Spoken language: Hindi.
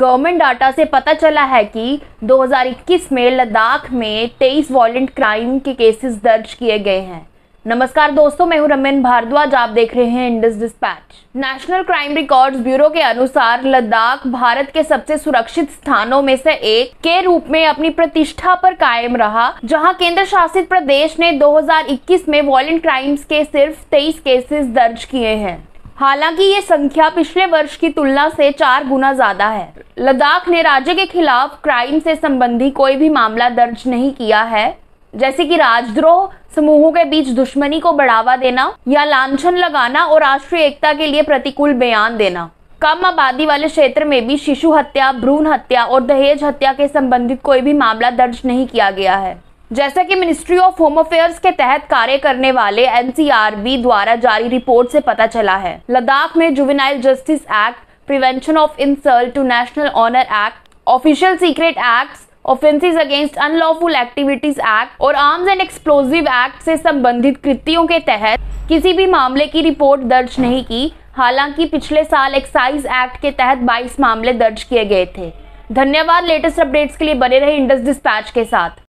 गवर्नमेंट डाटा से पता चला है कि 2021 में लद्दाख में 23 वॉलेंट क्राइम के केसेस दर्ज किए गए हैं नमस्कार दोस्तों मैं हूं रमन भारद्वाज आप देख रहे हैं Indus dispatch national crime records bureau के अनुसार लद्दाख भारत के सबसे सुरक्षित स्थानों में से एक के रूप में अपनी प्रतिष्ठा पर कायम रहा जहां केंद्र शासित प्रदेश ने 2021 में वॉलेंट क्राइम्स के सिर्फ 23 केसेस दर्ज किए हैं हालांकि ये संख्या पिछले वर्ष की तुलना से चार गुना ज्यादा है लद्दाख ने राज्य के खिलाफ क्राइम से संबंधी कोई भी मामला दर्ज नहीं किया है जैसे कि राजद्रोह समूहों के बीच दुश्मनी को बढ़ावा देना या लांछन लगाना और राष्ट्रीय एकता के लिए प्रतिकूल बयान देना कम आबादी वाले क्षेत्र में भी शिशु हत्या भ्रूण हत्या और दहेज हत्या के संबंधित कोई भी मामला दर्ज नहीं किया गया है जैसा कि मिनिस्ट्री ऑफ होम अफेयर्स के तहत कार्य करने वाले एनसीआरबी द्वारा जारी रिपोर्ट से पता चला है लद्दाख में juvenile justice act prevention of insult to national honour act official secret act offences against unlawful activities act और आर्म्स एंड एक्सप्लोजिव एक्ट से संबंधित कृतियों के तहत किसी भी मामले की रिपोर्ट दर्ज नहीं की हालांकि पिछले साल एक्साइज एक्ट के तहत 22 मामले दर्ज किए गए थे धन्यवाद लेटेस्ट अपडेट्स के लिए बने रहे इंडस डिस्पैच के साथ